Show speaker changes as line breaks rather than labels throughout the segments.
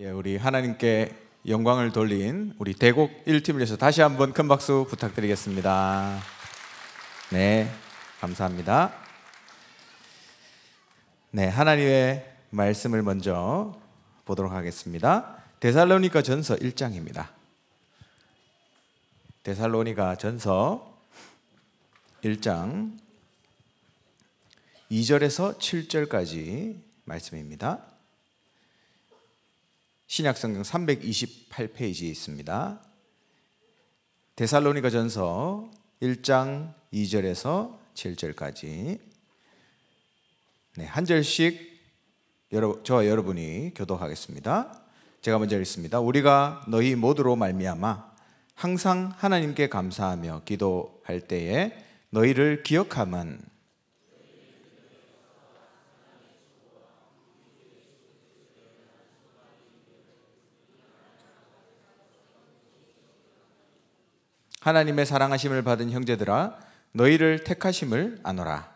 예, 우리 하나님께 영광을 돌린 우리 대곡 1팀을 위해서 다시 한번 큰 박수 부탁드리겠습니다. 네, 감사합니다. 네, 하나님의 말씀을 먼저 보도록 하겠습니다. 데살로니가 전서 1장입니다. 데살로니가 전서 1장 2절에서 7절까지 말씀입니다. 신약성경 328페이지에 있습니다. 데살로니가 전서 1장 2절에서 7절까지 네, 한 절씩 여러, 저와 여러분이 교독하겠습니다. 제가 먼저 읽습니다. 우리가 너희 모두로 말미암아 항상 하나님께 감사하며 기도할 때에 너희를 기억함은 하나님의 사랑하심을 받은 형제들아 너희를 택하심을 아노라.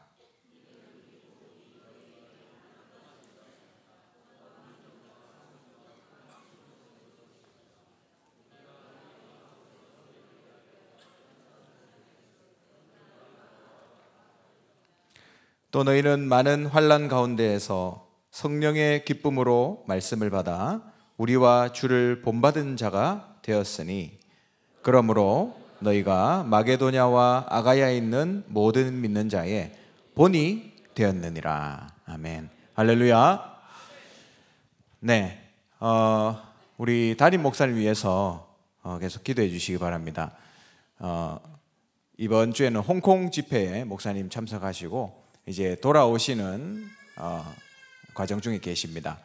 또 너희는 많은 환란 가운데에서 성령의 기쁨으로 말씀을 받아 우리와 주를 본받은 자가 되었으니 그러므로 너희가 마게도냐와 아가야에 있는 모든 믿는 자의 본이 되었느니라. 아멘. 할렐루야. 네. 어, 우리 담임 목사를 위해서 어, 계속 기도해 주시기 바랍니다. 어, 이번 주에는 홍콩 집회에 목사님 참석하시고 이제 돌아오시는 어, 과정 중에 계십니다.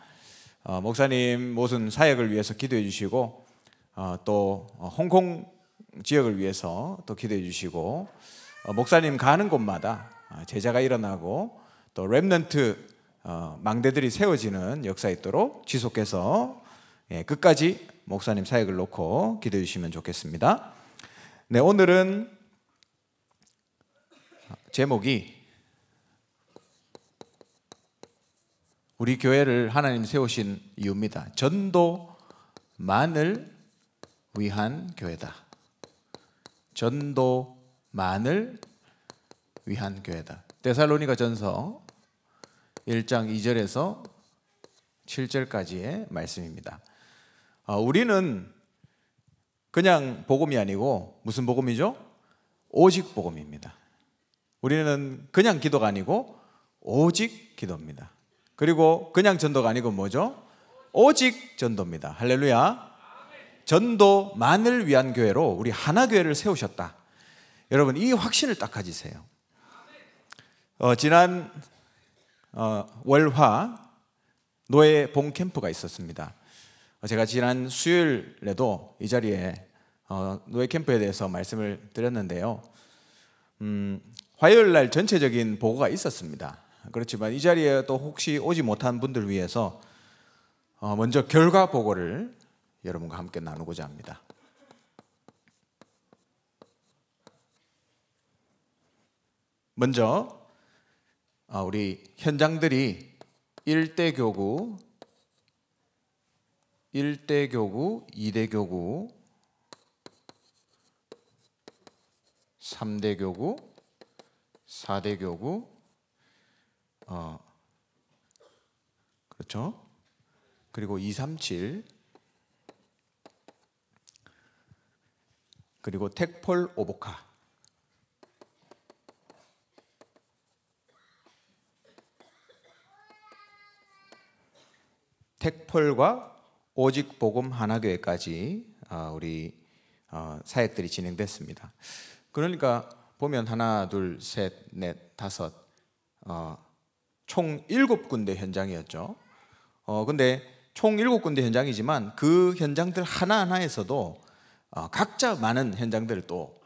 어, 목사님 모순 사역을 위해서 기도해 주시고 어, 또 홍콩 지역을 위해서 또 기도해 주시고 어, 목사님 가는 곳마다 아, 제자가 일어나고 또 렘넌트 어, 망대들이 세워지는 역사 있도록 지속해서 예, 끝까지 목사님 사역을 놓고 기도해 주시면 좋겠습니다. 네 오늘은 제목이 우리 교회를 하나님 세우신 이유입니다. 전도만을 위한 교회다. 전도만을 위한 교회다. 데살로니가 전서 1장 2절에서 7절까지의 말씀입니다. 아, 우리는 그냥 복음이 아니고 무슨 복음이죠? 오직 복음입니다. 우리는 그냥 기도가 아니고 오직 기도입니다. 그리고 그냥 전도가 아니고 뭐죠? 오직 전도입니다. 할렐루야. 전도만을 위한 교회로 우리 하나교회를 세우셨다. 여러분, 이 확신을 딱 가지세요. 어, 지난 어, 월화 노예 봉 캠프가 있었습니다. 어, 제가 지난 수요일에도 이 자리에 어, 노예 캠프에 대해서 말씀을 드렸는데요. 음, 화요일 날 전체적인 보고가 있었습니다. 그렇지만 이 자리에 또 혹시 오지 못한 분들 위해서 어, 먼저 결과 보고를 여러분과 함께 나누고자 합니다. 먼저 아, 우리 현장들이 일대 교구, 일대 교구, 이대 교구, 삼대 교구, 사대 교구, 어, 그렇죠? 그리고 237, 그리고 택폴 오보카 택폴과 오직 복음 하나교회까지 어, 우리 어, 사역들이 진행됐습니다. 그러니까 보면 하나, 둘, 셋, 넷, 다섯 어, 총 일곱 군데 현장이었죠. 어, 근데 총 일곱 군데 현장이지만 그 현장들 하나하나에서도 어, 각자 많은 현장들을 또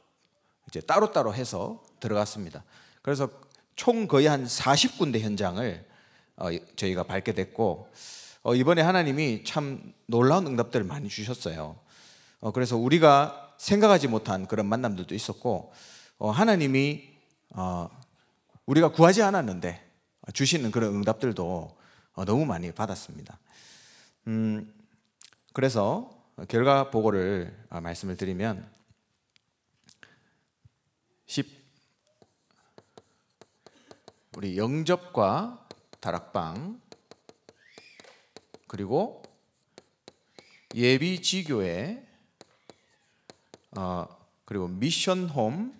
이제 따로따로 해서 들어갔습니다. 그래서 총 거의 한 40군데 현장을 어, 저희가 밟게 됐고 어, 이번에 하나님이 참 놀라운 응답들을 많이 주셨어요. 그래서 우리가 생각하지 못한 그런 만남들도 있었고 하나님이 우리가 구하지 않았는데 주시는 그런 응답들도 너무 많이 받았습니다. 음, 그래서 결과 보고를 아, 말씀을 드리면 10 우리 영접과 다락방 그리고 예비 지교회 어, 그리고 미션홈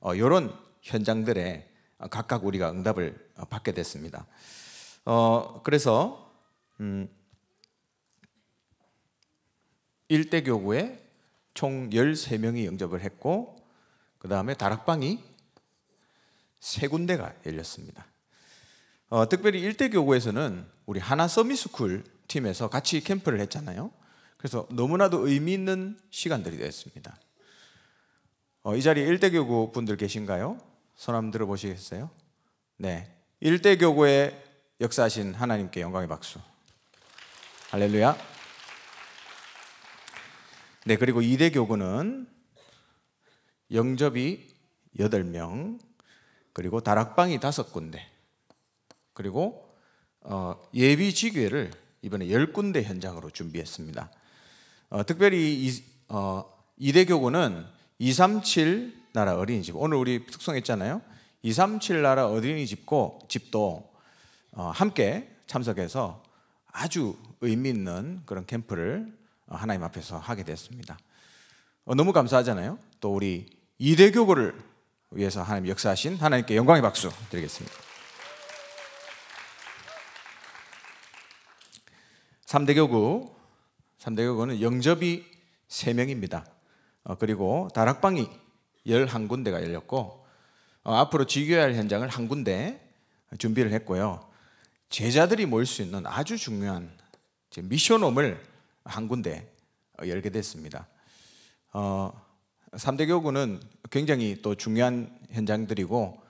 어, 이런 현장들에 각각 우리가 응답을 어, 받게 됐습니다. 어, 그래서 음, 일대 교구에 총 13명이 영접을 했고 그 다음에 다락방이 세 군데가 열렸습니다. 어, 특별히 일대 교구에서는 우리 하나 서미스쿨 팀에서 같이 캠프를 했잖아요. 그래서 너무나도 의미 있는 시간들이 됐습니다. 어, 이 자리에 일대 교구 분들 계신가요? 손한 들어보시겠어요? 네, 일대 교구의 역사하신 하나님께 영광의 박수. 할렐루야. 네, 그리고 이대 교구는 영접이 8명, 그리고 다락방이 5군데, 그리고 어, 예비 지교회를 이번에 10군데 현장으로 준비했습니다. 어, 특별히 이, 어, 이대 교구는 237 나라 어린이집, 오늘 우리 특성했잖아요. 237 나라 어린이집고 집도 어, 함께 참석해서 아주 의미 있는 그런 캠프를 어, 하나님 앞에서 하게 됐습니다. 어, 너무 감사하잖아요. 또 우리 이대 교구를 위해서 하나님 역사하신 하나님께 영광의 박수 드리겠습니다. 3대 교구 3대 교구는 영접이 3명입니다. 어, 그리고 다락방이 11군데가 열렸고 앞으로 지교해야 할 현장을 한 군데 준비를 했고요. 제자들이 모일 수 있는 아주 중요한 미션홈을 한 군데 어, 열게 됐습니다. 어, 3대 교구는 굉장히 또 중요한 현장들이고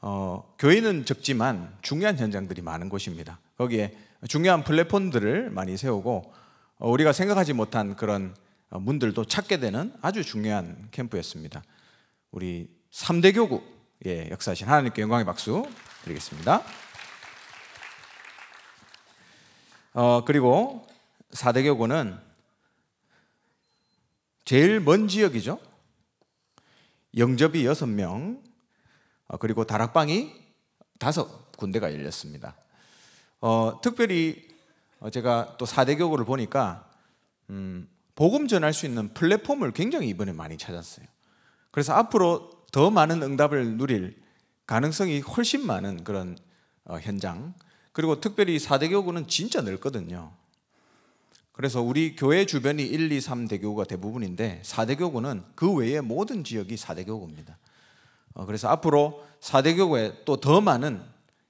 어, 교회는 적지만 중요한 현장들이 많은 곳입니다. 거기에 중요한 플랫폼들을 많이 세우고 어, 우리가 생각하지 못한 그런 어, 문들도 찾게 되는 아주 중요한 캠프였습니다. 우리 3대 교구의 역사신 하나님께 영광의 박수 드리겠습니다. 어, 그리고 사대교구는 제일 먼 지역이죠. 영접이 6명, 어, 그리고 다락방이 5 군데가 열렸습니다. 어, 특별히 어, 제가 또 사대교구를 보니까 음, 복음 전할 수 있는 플랫폼을 굉장히 이번에 많이 찾았어요. 그래서 앞으로 더 많은 응답을 누릴 가능성이 훨씬 많은 그런 어, 현장. 그리고 특별히 사대교구는 진짜 넓거든요. 그래서 우리 교회 주변이 1, 2, 3대교구가 대부분인데 4대교구는 그외에 모든 지역이 4대교구입니다. 어, 그래서 앞으로 4대교구에 또 더 많은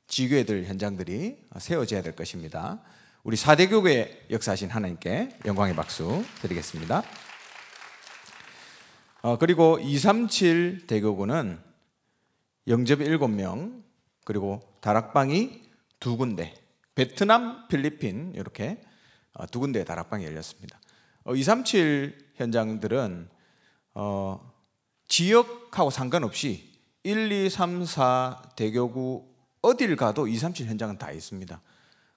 지교회들 현장들이 세워져야 될 것입니다. 우리 4대교구의 역사하신 하나님께 영광의 박수 드리겠습니다. 어, 그리고 237 대교구는 영접 7명 그리고 다락방이 두 군데 베트남, 필리핀 이렇게 어, 두 군데 다락방이 열렸습니다. 237 어, 현장들은 어, 지역하고 상관없이 1, 2, 3, 4 대교구 어딜 가도 237 현장은 다 있습니다.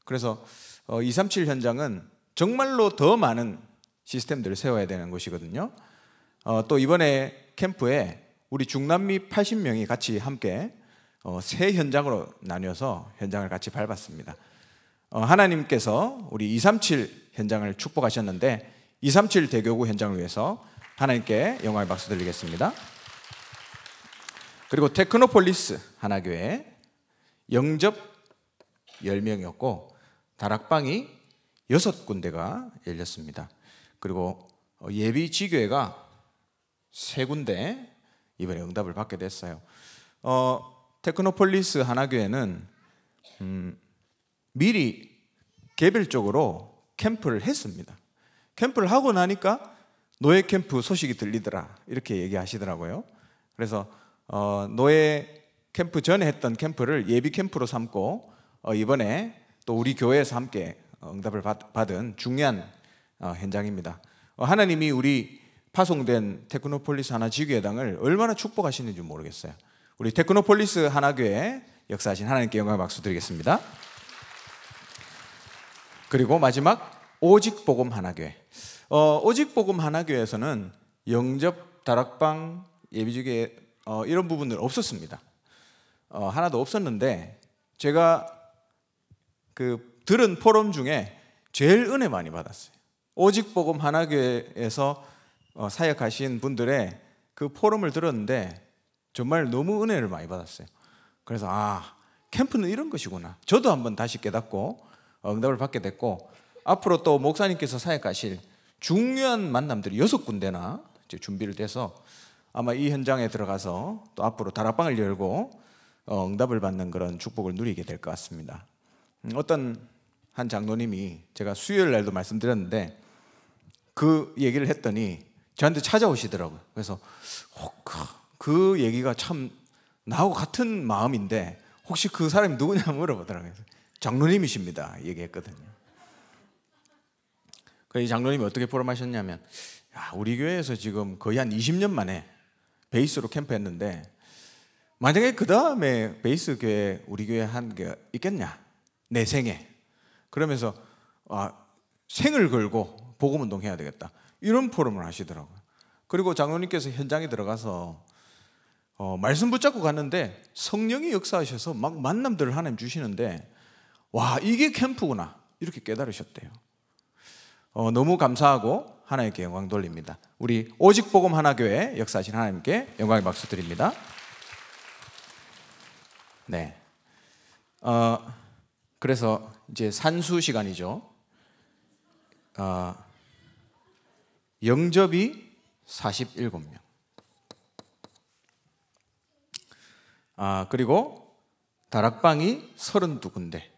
그래서 어, 237 현장은 정말로 더 많은 시스템들을 세워야 되는 곳이거든요. 어, 또 이번에 캠프에 우리 중남미 80명이 같이 함께 어, 세 현장으로 나뉘어서 현장을 같이 밟았습니다. 어, 하나님께서 우리 237 현장을 축복하셨는데 237 대교구 현장을 위해서 하나님께 영광의 박수 드리겠습니다. 그리고 테크노폴리스 하나교회 영접 10명이었고 다락방이 6군데가 열렸습니다. 그리고 어, 예비 지교회가 3군데 이번에 응답을 받게 됐어요. 어, 테크노폴리스 하나교회는 음, 미리 개별적으로 캠프를 했습니다. 캠프를 하고 나니까 노예 캠프 소식이 들리더라 이렇게 얘기하시더라고요. 그래서 어, 노예 캠프 전에 했던 캠프를 예비 캠프로 삼고 어, 이번에 또 우리 교회에서 함께 어, 응답을 받, 은 중요한 어, 현장입니다. 어, 하나님이 우리 파송된 테크노폴리스 하나 지교회당을 얼마나 축복하시는지 모르겠어요. 우리 테크노폴리스 하나교회 역사하신 하나님께 영광 박수 드리겠습니다. 그리고 마지막 오직 복음 하나교회. 어, 오직 복음 하나교회에서는 영접 다락방 예비주계 어, 이런 부분들 없었습니다. 어, 하나도 없었는데 제가 그 들은 포럼 중에 제일 은혜 많이 받았어요. 오직 복음 하나교회에서 어, 사역하신 분들의 그 포럼을 들었는데 정말 너무 은혜를 많이 받았어요. 그래서 아 캠프는 이런 것이구나. 저도 한번 다시 깨닫고 어, 응답을 받게 됐고 앞으로 또 목사님께서 사역하실 중요한 만남들이 여섯 군데나 준비를 돼서 아마 이 현장에 들어가서 또 앞으로 다락방을 열고 어, 응답을 받는 그런 축복을 누리게 될 것 같습니다. 음, 어떤 한 장로님이 제가 수요일 날도 말씀드렸는데 그 얘기를 했더니 저한테 찾아오시더라고요. 그래서 그 얘기가 참 나하고 같은 마음인데 혹시 그 사람이 누구냐 물어보더라고요. 장로님이십니다. 얘기했거든요. 그이 장로님이 어떻게 포럼하셨냐면, 야, 우리 교회에서 지금 거의 한 20년 만에 베이스로 캠프했는데, 만약에 그 다음에 베이스 교회, 우리 교회 한 게 있겠냐? 내 생에. 그러면서, 아, 생을 걸고 복음운동 해야 되겠다. 이런 포럼을 하시더라고요. 그리고 장로님께서 현장에 들어가서 어, 말씀 붙잡고 갔는데 성령이 역사하셔서 막 만남들을 하나님 주시는데 와, 이게 캠프구나. 이렇게 깨달으셨대요. 어, 너무 감사하고 하나님께 영광 돌립니다. 우리 오직 복음 하나 교회 역사하신 하나님께 영광의 박수 드립니다. 네. 어, 그래서 이제 산수 시간이죠. 어, 영접이 47명. 아, 그리고 다락방이 32군데.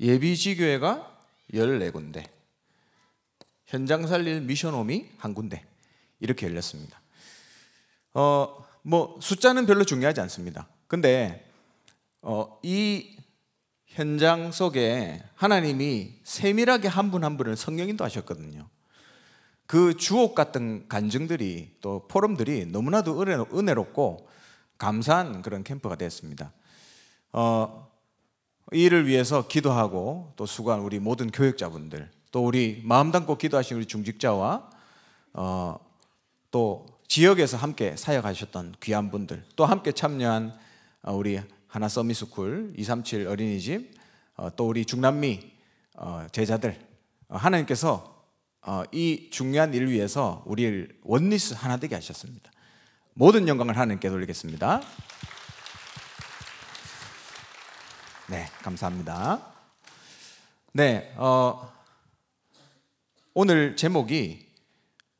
예비지교회가 14군데, 현장 살릴 미션홈미한 군데 이렇게 열렸습니다. 어, 뭐 숫자는 별로 중요하지 않습니다. 근데 어, 이 현장 속에 하나님이 세밀하게 한 분한 한 분을 성령인도 하셨거든요. 그 주옥 같은 간증들이 또 포럼들이 너무나도 은혜롭고 감사한 그런 캠프가 되습니다 어, 이를 위해서 기도하고 또 수고한 우리 모든 교육자분들 또 우리 마음 담고 기도하신 우리 중직자와 어, 또 지역에서 함께 사역하셨던 귀한 분들 또 함께 참여한 어, 우리 하나 서미스쿨 237 어린이집 어, 또 우리 중남미 어, 제자들 하나님께서 이 중요한 일 위해서 우리를 원리스 하나 되게 하셨습니다. 모든 영광을 하나님께 돌리겠습니다. 네, 감사합니다. 네, 어, 오늘 제목이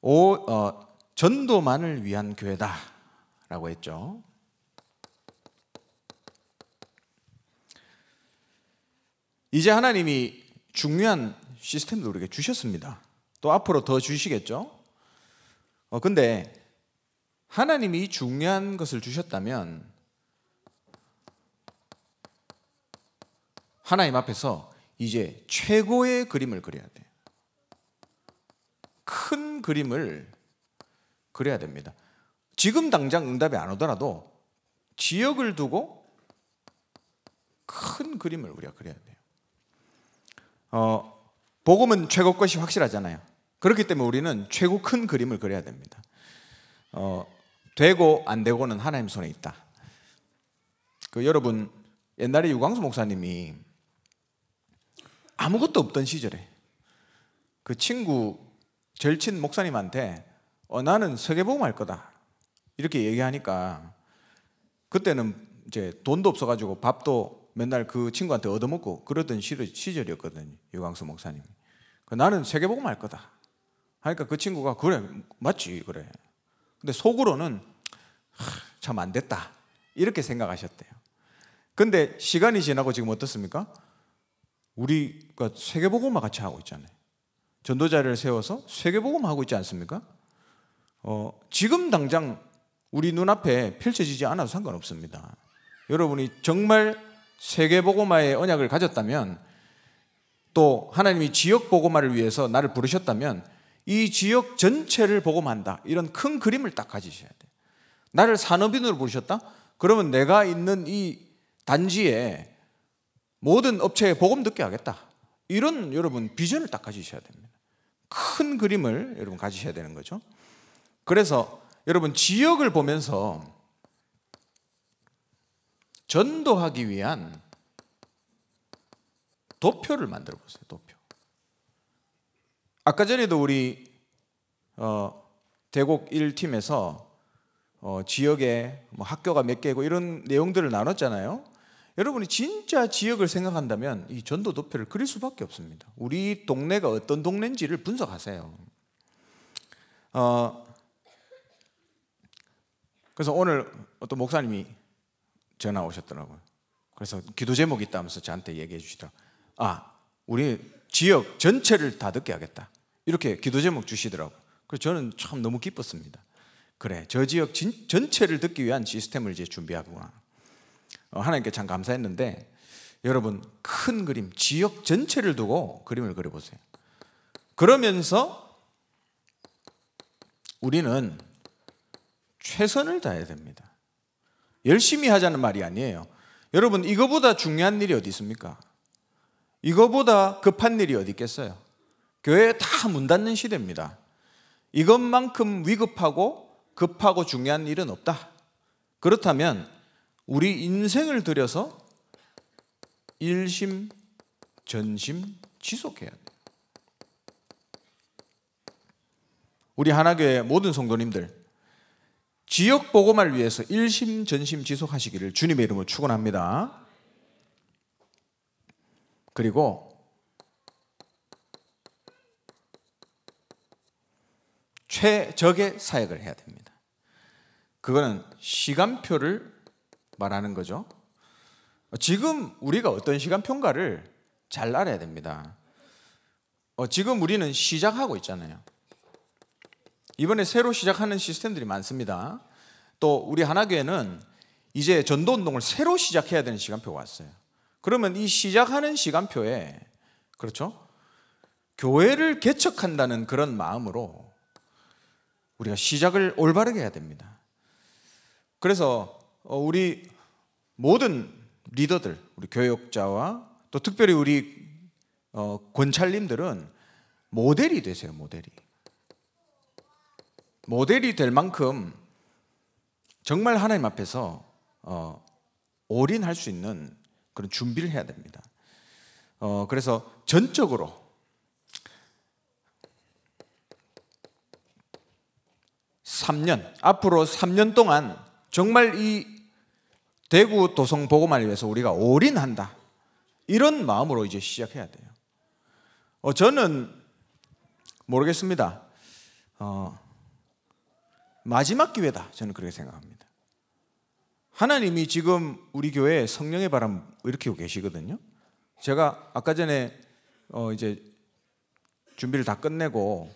오, 어, 전도만을 위한 교회다라고 했죠. 이제 하나님이 중요한 시스템도 우리에게 주셨습니다. 또 앞으로 더 주시겠죠. 어, 근데 하나님이 중요한 것을 주셨다면 하나님 앞에서 이제 최고의 그림을 그려야 돼요. 큰 그림을 그래야 됩니다. 지금 당장 응답이 안 오더라도 지역을 두고 큰 그림을 우리가 그려야 돼요. 어, 복음은 최고 것이 확실하잖아요. 그렇기 때문에 우리는 최고 큰 그림을 그려야 됩니다. 어, 되고 안 되고는 하나님 손에 있다. 그 여러분 옛날에 유광수 목사님이 아무것도 없던 시절에 그 친구 절친 목사님한테 어, 나는 세계복음 할 거다 이렇게 얘기하니까 그때는 이제 돈도 없어가지고 밥도 맨날 그 친구한테 얻어먹고 그러던 시절이었거든요 유광수 목사님 그 나는 세계복음 할 거다 하니까 그 친구가 그래 맞지 그래 근데 속으로는 참 안 됐다 이렇게 생각하셨대요 근데 시간이 지나고 지금 어떻습니까? 우리가 세계보고화 같이 하고 있잖아요. 전도자를 세워서 세계복음 하고 있지 않습니까? 어, 지금 당장 우리 눈앞에 펼쳐지지 않아도 상관없습니다. 여러분이 정말 세계복음화의 언약을 가졌다면 또 하나님이 지역 복음화를 위해서 나를 부르셨다면 이 지역 전체를 복음한다. 이런 큰 그림을 딱 가지셔야 돼. 나를 산업인으로 부르셨다? 그러면 내가 있는 이 단지에 모든 업체에 복음 듣게 하겠다. 이런 여러분 비전을 딱 가지셔야 됩니다. 큰 그림을 여러분 가지셔야 되는 거죠. 그래서 여러분 지역을 보면서 전도하기 위한 도표를 만들어 보세요. 도표. 아까 전에도 우리 어, 대곡 1팀에서 어, 지역에 뭐 학교가 몇 개고 이런 내용들을 나눴잖아요. 여러분이 진짜 지역을 생각한다면 이 전도 도표를 그릴 수밖에 없습니다. 우리 동네가 어떤 동네인지를 분석하세요. 어, 그래서 오늘 어떤 목사님이 전화 오셨더라고요. 그래서 기도 제목이 있다면서 저한테 얘기해 주시더라고요. 아, 우리 지역 전체를 다 듣게 하겠다. 이렇게 기도 제목 주시더라고요. 그래서 저는 참 너무 기뻤습니다. 그래, 저 지역 진, 전체를 듣기 위한 시스템을 이제 준비하구나. 어, 하나님께 참 감사했는데 여러분 큰 그림, 지역 전체를 두고 그림을 그려보세요. 그러면서 우리는 최선을 다해야 됩니다. 열심히 하자는 말이 아니에요. 여러분 이거보다 중요한 일이 어디 있습니까? 이거보다 급한 일이 어디 있겠어요? 교회 다문 닫는 시대입니다. 이것만큼 위급하고 급하고 중요한 일은 없다. 그렇다면 우리 인생을 들여서 일심, 전심 지속해야 돼요. 우리 하나교회 모든 성도님들 지역 보고말 위해서 일심 전심 지속하시기를 주님의 이름으로 축원합니다. 그리고 최적의 사역을 해야 됩니다. 그거는 시간표를 말하는 거죠. 지금 우리가 어떤 시간평가를 잘 알아야 됩니다. 어, 지금 우리는 시작하고 있잖아요. 이번에 새로 시작하는 시스템들이 많습니다. 또 우리 하나교회는 이제 전도 운동을 새로 시작해야 되는 시간표가 왔어요. 그러면 이 시작하는 시간표에 그렇죠? 교회를 개척한다는 그런 마음으로 우리가 시작을 올바르게 해야 됩니다. 그래서 어, 우리 모든 리더들, 우리 교역자와 또 특별히 우리 어, 권찰님들은 모델이 되세요, 모델이. 모델이 될 만큼 정말 하나님 앞에서 어, 올인할 수 있는 그런 준비를 해야 됩니다. 어, 그래서 전적으로 삼년 앞으로 3년 동안 정말 이 대구 도성 보고만을 위해서 우리가 올인한다. 이런 마음으로 이제 시작해야 돼요. 어, 저는 모르겠습니다. 어, 마지막 기회다. 저는 그렇게 생각합니다. 하나님이 지금 우리 교회에 성령의 바람 일으키고 계시거든요. 제가 아까 전에 어, 이제 준비를 다 끝내고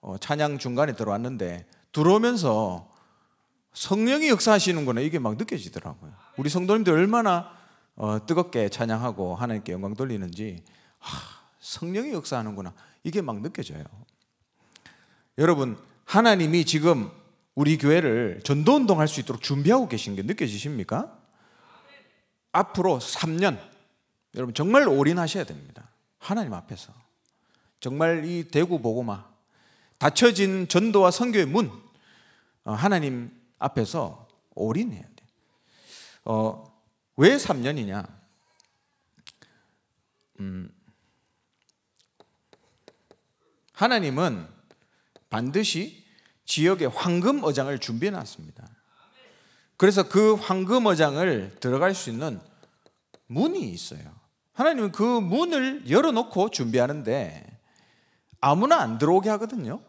어, 찬양 중간에 들어왔는데 들어오면서 성령이 역사하시는구나 이게 막 느껴지더라고요. 우리 성도님들 얼마나 어, 뜨겁게 찬양하고 하나님께 영광 돌리는지 하, 성령이 역사하는구나 이게 막 느껴져요. 여러분 하나님이 지금 우리 교회를 전도 운동할 수 있도록 준비하고 계신 게 느껴지십니까? 앞으로 3년 여러분 정말 올인하셔야 됩니다. 하나님 앞에서 정말 이 대구 보고마 닫혀진 전도와 선교의 문 어, 하나님 앞에서 올인해야 돼. 어, 왜 3년이냐? 음, 하나님은 반드시 지역의 황금 어장을 준비해 놨습니다. 그래서 그 황금 어장을 들어갈 수 있는 문이 있어요. 하나님은 그 문을 열어놓고 준비하는데 아무나 안 들어오게 하거든요.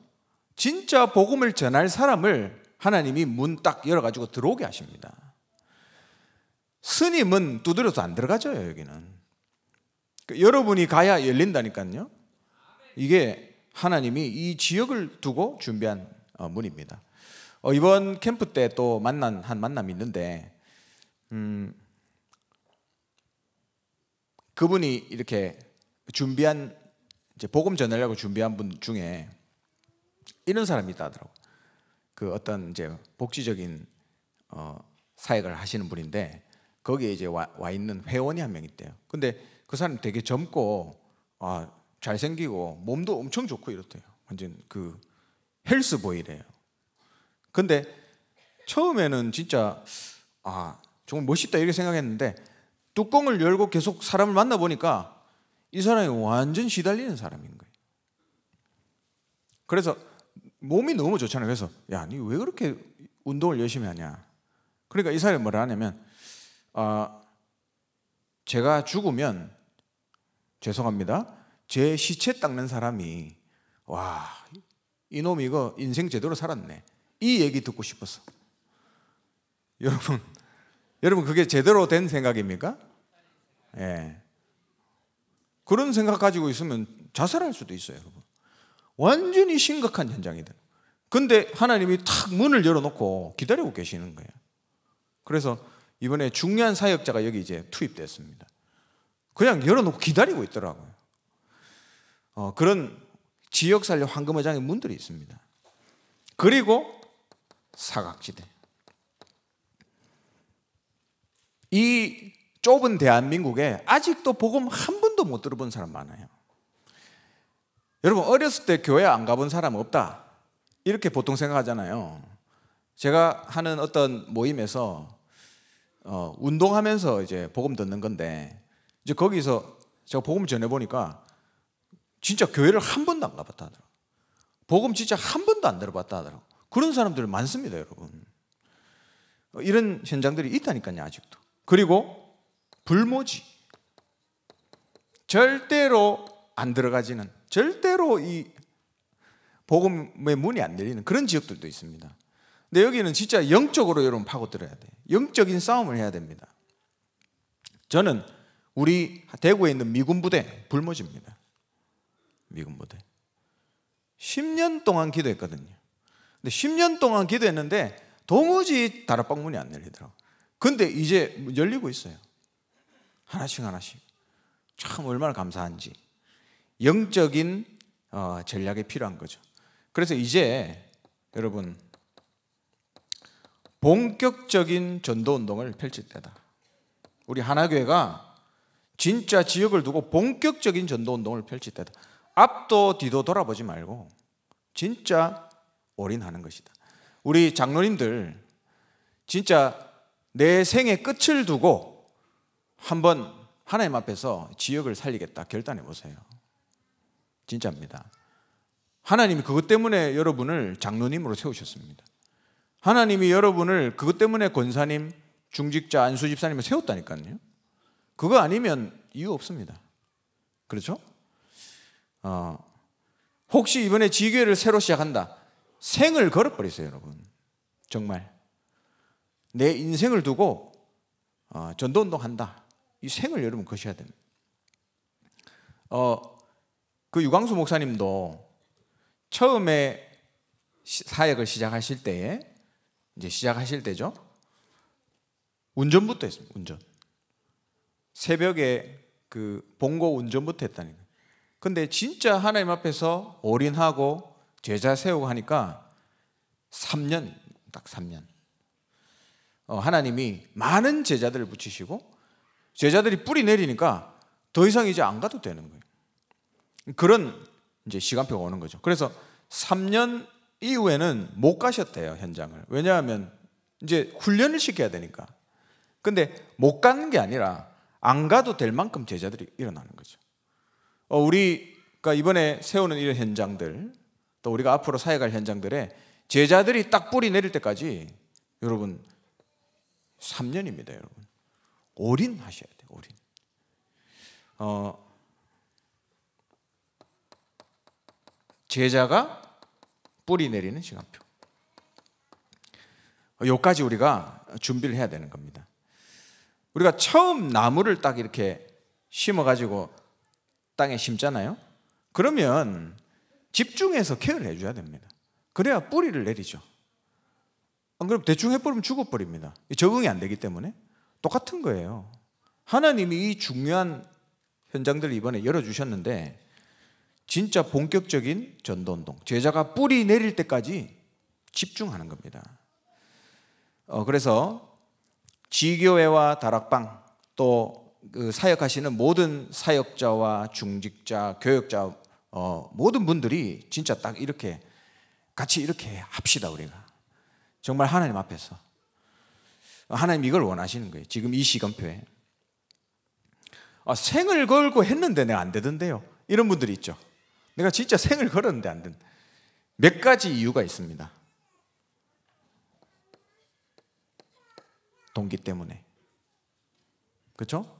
진짜 복음을 전할 사람을 하나님이 문 딱 열어가지고 들어오게 하십니다. 스님은 두드려도 안 들어가죠, 여기는. 그러니까 여러분이 가야 열린다니까요. 이게 하나님이 이 지역을 두고 준비한 어, 문입니다. 어, 이번 캠프 때 또 만난 한 만남이 있는데, 음, 그분이 이렇게 준비한 이제 복음 전하려고 준비한 분 중에 이런 사람이 있다더라고. 그 어떤 이제 복지적인 어, 사역을 하시는 분인데 거기에 이제 와, 와 있는 회원이 한 명 있대요. 근데 그 사람 되게 젊고 아, 잘생기고 몸도 엄청 좋고 이렇대요. 완전 그 헬스 보이래요. 근데 처음에는 진짜 아 정말 멋있다 이렇게 생각했는데 뚜껑을 열고 계속 사람을 만나 보니까 이 사람이 완전 시달리는 사람인 거예요. 그래서 몸이 너무 좋잖아요. 그래서 야, 니왜 그렇게 운동을 열심히 하냐? 그러니까 이 사람이 뭐라 하냐면 아, 제가 죽으면 죄송합니다. 제 시체 닦는 사람이 와, 이놈 이거 인생 제대로 살았네. 이 얘기 듣고 싶었어. 여러분, 여러분 그게 제대로 된 생각입니까? 예. 그런 생각 가지고 있으면 자살할 수도 있어요, 여러분. 완전히 심각한 현장이다. 근데 하나님이 탁 문을 열어놓고 기다리고 계시는 거예요. 그래서 이번에 중요한 사역자가 여기 이제 투입됐습니다. 그냥 열어놓고 기다리고 있더라고요. 어, 그런 지역 살려 황금어장의 문들이 있습니다. 그리고 사각지대. 이 좁은 대한민국에 아직도 복음 한 번도 못 들어본 사람 많아요. 여러분 어렸을 때 교회 안 가본 사람 없다 이렇게 보통 생각하잖아요. 제가 하는 어떤 모임에서 어, 운동하면서 이제 복음 듣는 건데 이제 거기서 제가 복음 전해 보니까 진짜 교회를 한 번도 안 가봤다 하더라고. 복음 진짜 한 번도 안 들어봤다 하더라고. 그런 사람들 많습니다, 여러분. 이런 현장들이 있다니까요, 아직도. 그리고 불모지. 절대로 안 들어가지는 절대로 이 복음의 문이 안 열리는 그런 지역들도 있습니다. 근데 여기는 진짜 영적으로 여러분 파고들어야 돼. 영적인 싸움을 해야 됩니다. 저는 우리 대구에 있는 미군 부대 불모집니다. 미군 부대. 10년 동안 기도했거든요. 근데 10년 동안 기도했는데 도무지 다락방 문이 안 열리더라고. 근데 이제 열리고 있어요. 하나씩 하나씩. 참 얼마나 감사한지. 영적인 어, 전략이 필요한 거죠. 그래서 이제 여러분 본격적인 전도 운동을 펼칠 때다. 우리 하나교회가 진짜 지역을 두고 본격적인 전도 운동을 펼칠 때다. 앞도 뒤도 돌아보지 말고 진짜 올인하는 것이다. 우리 장로님들 진짜 내 생의 끝을 두고 한번 하나님 앞에서 지역을 살리겠다 결단해 보세요. 진짜입니다. 하나님이 그것 때문에 여러분을 장로님으로 세우셨습니다. 하나님이 여러분을 그것 때문에 권사님, 중직자, 안수집사님을 세웠다니까요. 그거 아니면 이유 없습니다. 그렇죠? 어, 혹시 이번에 지교회를 새로 시작한다. 생을 걸어버리세요, 여러분. 정말. 내 인생을 두고 어, 전도운동 한다. 이 생을 여러분 거셔야 됩니다. 어, 그 유광수 목사님도 처음에 사역을 시작하실 때에 이제 시작하실 때죠. 운전부터 했습니다. 운전. 새벽에 그 본고 운전부터 했다니까. 근데 진짜 하나님 앞에서 올인하고 제자 세우고 하니까 3년 딱 3년. 어, 하나님이 많은 제자들을 붙이시고 제자들이 뿌리 내리니까 더 이상 이제 안 가도 되는 거예요. 그런 이제 시간표가 오는 거죠. 그래서 3년 이후에는 못 가셨대요, 현장을. 왜냐하면 이제 훈련을 시켜야 되니까. 근데 못 가는 게 아니라 안 가도 될 만큼 제자들이 일어나는 거죠. 어, 우리가 이번에 세우는 이런 현장들, 또 우리가 앞으로 사역할 현장들에 제자들이 딱 뿌리 내릴 때까지 여러분 3년입니다, 여러분. 올인하셔야 돼요, 올인. 어, 제자가 뿌리 내리는 시간표. 여기까지 우리가 준비를 해야 되는 겁니다. 우리가 처음 나무를 딱 이렇게 심어가지고 땅에 심잖아요. 그러면 집중해서 케어를 해줘야 됩니다. 그래야 뿌리를 내리죠. 안그럼 대충 해버리면 죽어버립니다. 적응이 안 되기 때문에 똑같은 거예요. 하나님이 이 중요한 현장들을 이번에 열어주셨는데 진짜 본격적인 전도운동, 제자가 뿌리 내릴 때까지 집중하는 겁니다. 어, 그래서 지교회와 다락방 또 그 사역하시는 모든 사역자와 중직자, 교역자 어, 모든 분들이 진짜 딱 이렇게 같이 이렇게 합시다 우리가 정말 하나님 앞에서 하나님 이걸 원하시는 거예요. 지금 이 시간표에 아, 생을 걸고 했는데 내가 안 되던데요. 이런 분들이 있죠. 내가 진짜 생을 걸었는데 안 된 몇 가지 이유가 있습니다. 동기 때문에. 그렇죠?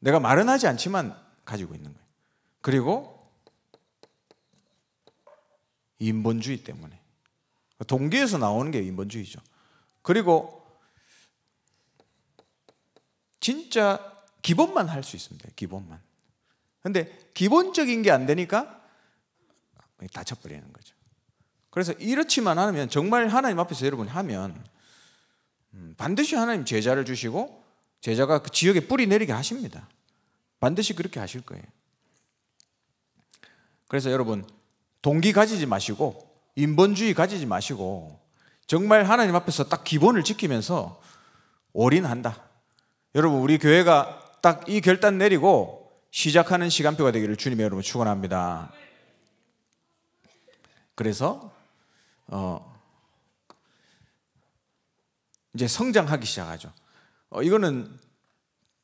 내가 말은 하지 않지만 가지고 있는 거예요. 그리고 인본주의 때문에. 동기에서 나오는 게 인본주의죠. 그리고 진짜 기본만 할 수 있습니다. 기본만. 근데 기본적인 게 안 되니까 다쳐버리는 거죠. 그래서 이렇지만 않으면 정말 하나님 앞에서 여러분 하면 음, 반드시 하나님 제자를 주시고 제자가 그 지역에 뿌리 내리게 하십니다. 반드시 그렇게 하실 거예요. 그래서 여러분 동기 가지지 마시고 인본주의 가지지 마시고 정말 하나님 앞에서 딱 기본을 지키면서 올인한다. 여러분 우리 교회가 딱 이 결단 내리고 시작하는 시간표가 되기를 주님의 여러분 축원합니다. 그래서 어 이제 성장하기 시작하죠. 어 이거는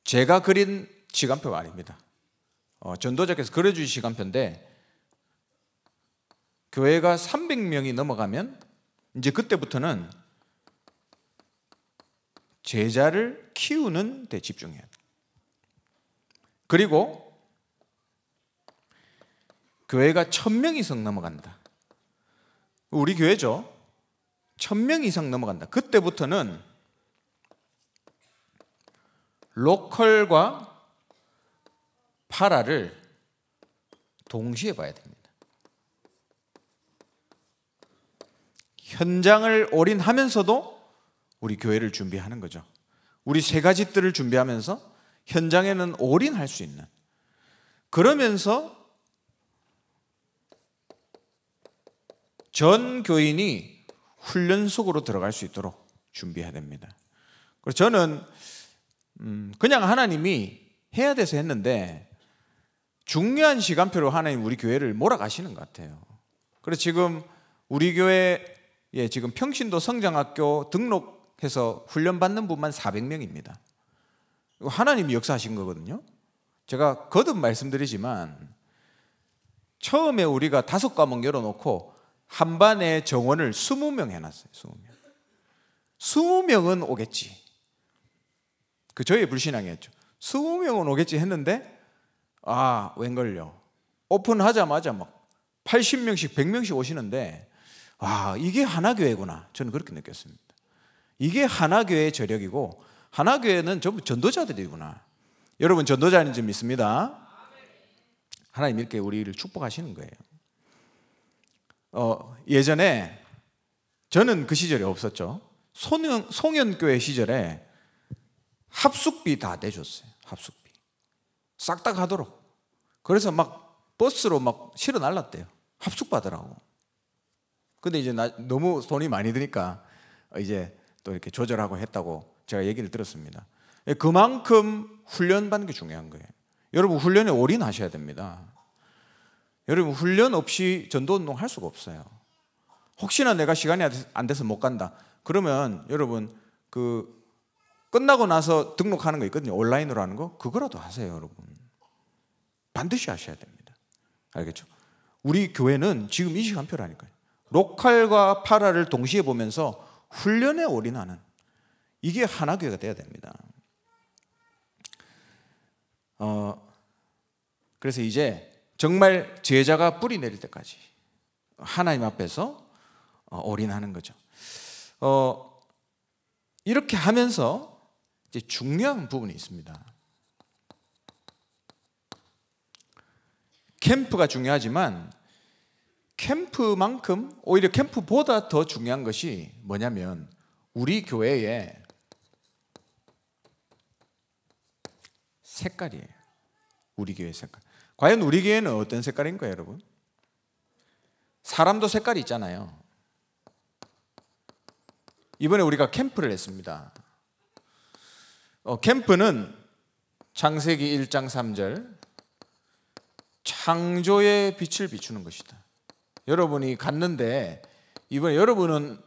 제가 그린 시간표가 아닙니다. 어 전도자께서 그려주신 시간표인데 교회가 300명이 넘어가면 이제 그때부터는 제자를 키우는 데 집중해야 돼. 그리고 교회가 천 명 이상 넘어간다. 우리 교회죠. 천 명 이상 넘어간다. 그때부터는 로컬과 파라를 동시에 봐야 됩니다. 현장을 올인하면서도 우리 교회를 준비하는 거죠. 우리 세 가지 뜰을 준비하면서 현장에는 올인할 수 있는 그러면서 전 교인이 훈련 속으로 들어갈 수 있도록 준비해야 됩니다. 그래서 저는 음, 그냥 하나님이 해야 돼서 했는데 중요한 시간표로 하나님 우리 교회를 몰아가시는 것 같아요. 그래서 지금 우리 교회 예, 지금 평신도 성장학교 등록해서 훈련 받는 분만 400명입니다. 하나님이 역사하신 거거든요. 제가 거듭 말씀드리지만 처음에 우리가 다섯 과목 열어놓고 한반의 정원을 스무 명 해놨어요. 스무 명. 스무 명은 오겠지. 그 저의 불신앙이었죠. 스무 명은 오겠지 했는데 아 웬걸요. 오픈하자마자 막 80명씩 100명씩 오시는데 아 이게 하나교회구나 저는 그렇게 느꼈습니다. 이게 하나교회의 저력이고 하나교회는 전부 전도자들이구나. 여러분 전도자는 좀 있습니다. 하나님 이렇게 우리를 축복하시는 거예요. 어, 예전에 저는 그 시절에 없었죠. 소년, 송현교회 시절에 합숙비 다 내줬어요. 합숙비. 싹 다 가도록. 그래서 막 버스로 막 실어 날랐대요. 합숙 받으라고. 근데 이제 나, 너무 돈이 많이 드니까 이제 또 이렇게 조절하고 했다고 제가 얘기를 들었습니다. 예, 그만큼 훈련받는 게 중요한 거예요. 여러분 훈련에 올인하셔야 됩니다. 여러분 훈련 없이 전도 운동 할 수가 없어요. 혹시나 내가 시간이 안 돼서 못 간다. 그러면 여러분 그 끝나고 나서 등록하는 거 있거든요. 온라인으로 하는 거. 그거라도 하세요, 여러분. 반드시 하셔야 됩니다. 알겠죠? 우리 교회는 지금 이 시간표라니까요. 로컬과 파라를 동시에 보면서 훈련에 올인하는 이게 하나교회가 돼야 됩니다. 어, 그래서 이제 정말 제자가 뿌리 내릴 때까지 하나님 앞에서 어, 올인하는 거죠. 어, 이렇게 하면서 이제 중요한 부분이 있습니다. 캠프가 중요하지만 캠프만큼 오히려 캠프보다 더 중요한 것이 뭐냐면 우리 교회에 색깔이에요. 우리 교회 색깔. 과연 우리 교회는 어떤 색깔인가요, 여러분? 사람도 색깔이 있잖아요. 이번에 우리가 캠프를 했습니다. 어, 캠프는 창세기 1장 3절 창조의 빛을 비추는 것이다. 여러분이 갔는데 이번에 여러분은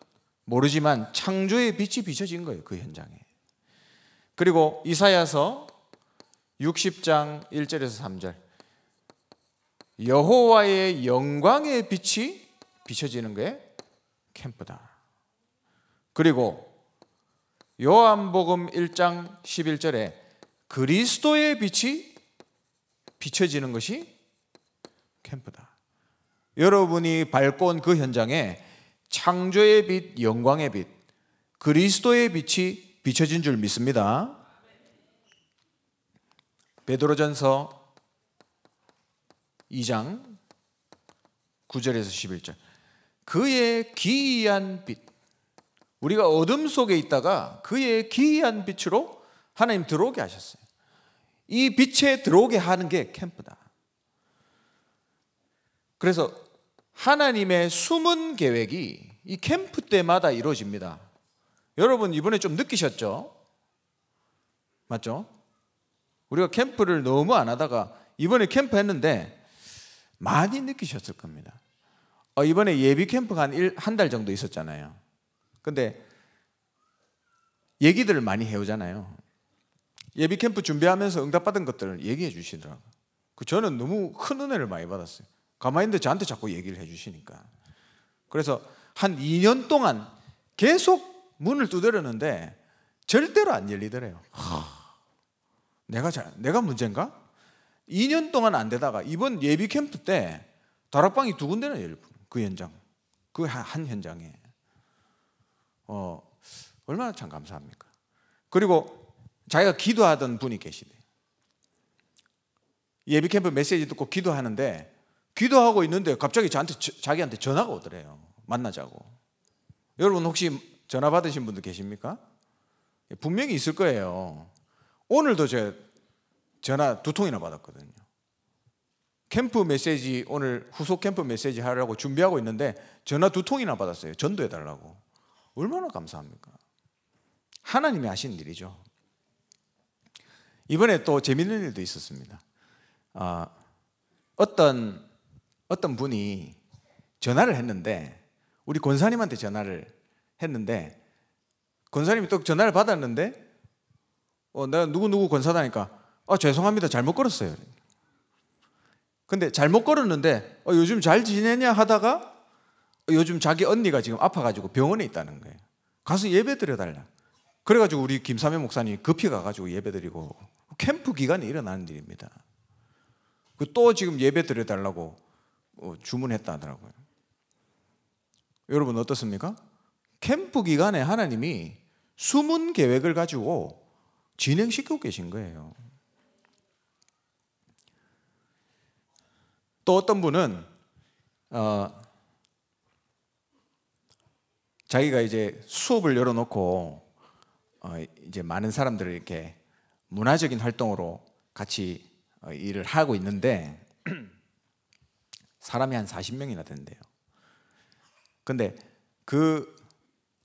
모르지만 창조의 빛이 비춰진 거예요. 그 현장에. 그리고 이사야서 60장 1절에서 3절. 여호와의 영광의 빛이 비춰지는 게 캠프다. 그리고 요한복음 1장 11절에 그리스도의 빛이 비춰지는 것이 캠프다. 여러분이 밟고 온 그 현장에 창조의 빛, 영광의 빛, 그리스도의 빛이 비춰진 줄 믿습니다. 베드로전서 2장 9절에서 11절. 그의 기이한 빛. 우리가 어둠 속에 있다가 그의 기이한 빛으로 하나님 들어오게 하셨어요. 이 빛에 들어오게 하는 게 캠프다. 그래서 하나님의 숨은 계획이 이 캠프 때마다 이루어집니다. 여러분 이번에 좀 느끼셨죠? 맞죠? 우리가 캠프를 너무 안 하다가 이번에 캠프 했는데 많이 느끼셨을 겁니다. 어, 이번에 예비 캠프가 한달 정도 있었잖아요. 근데 얘기들을 많이 해오잖아요. 예비 캠프 준비하면서 응답받은 것들을 얘기해 주시더라고요. 그 저는 너무 큰 은혜를 많이 받았어요. 가만히 있는데 저한테 자꾸 얘기를 해 주시니까. 그래서 한 2년 동안 계속 문을 두드렸는데 절대로 안 열리더래요. 내가 잘, 내가 문제인가? 2년 동안 안 되다가 이번 예비 캠프 때 다락방이 두 군데나 열리고 그 현장, 그 한 현장에 어 얼마나 참 감사합니까? 그리고 자기가 기도하던 분이 계시대. 예비 캠프 메시지 듣고 기도하는데 기도하고 있는데 갑자기 저한테 자기한테 전화가 오더래요. 만나자고. 여러분 혹시 전화 받으신 분들 계십니까? 분명히 있을 거예요. 오늘도 제가 전화 두 통이나 받았거든요. 캠프 메시지 오늘 후속 캠프 메시지 하려고 준비하고 있는데 전화 두 통이나 받았어요. 전도해 달라고. 얼마나 감사합니까? 하나님이 하신 일이죠. 이번에 또 재밌는 일도 있었습니다. 아, 어떤 어떤 분이 전화를 했는데 우리 권사님한테 전화를 했는데 권사님이 또 전화를 받았는데 어, 내가 누구누구 권사다니까. 아, 죄송합니다. 잘못 걸었어요. 근데 잘못 걸었는데 어, 요즘 잘 지내냐 하다가 어, 요즘 자기 언니가 지금 아파가지고 병원에 있다는 거예요. 가서 예배 드려달라. 그래가지고 우리 김삼혜 목사님 급히 가가지고 예배 드리고 캠프 기간에 일어나는 일입니다. 그 또 지금 예배 드려달라고 어, 주문했다 하더라고요. 여러분 어떻습니까? 캠프 기간에 하나님이 숨은 계획을 가지고 진행시키고 계신 거예요. 또 어떤 분은 어, 자기가 이제 수업을 열어놓고 어, 이제 많은 사람들을 이렇게 문화적인 활동으로 같이 어, 일을 하고 있는데 사람이 한 40명이나 된대요. 근데 그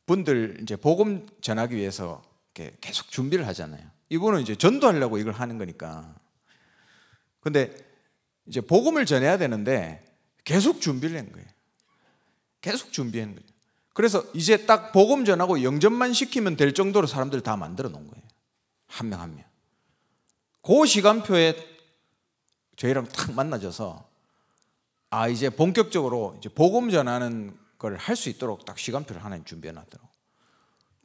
분들 이제 복음 전하기 위해서 이렇게 계속 준비를 하잖아요. 이분은 이제 전도하려고 이걸 하는 거니까. 근데 이제 복음을 전해야 되는데 계속 준비를 한 거예요. 계속 준비한 거예요. 그래서 이제 딱 복음 전하고 영접만 시키면 될 정도로 사람들 다 만들어 놓은 거예요. 한 명 한 명. 그 시간표에 저희랑 딱 만나져서 아 이제 본격적으로 이제 복음 전하는 걸 할 수 있도록 딱 시간표를 하나 준비해 놨더라고. 요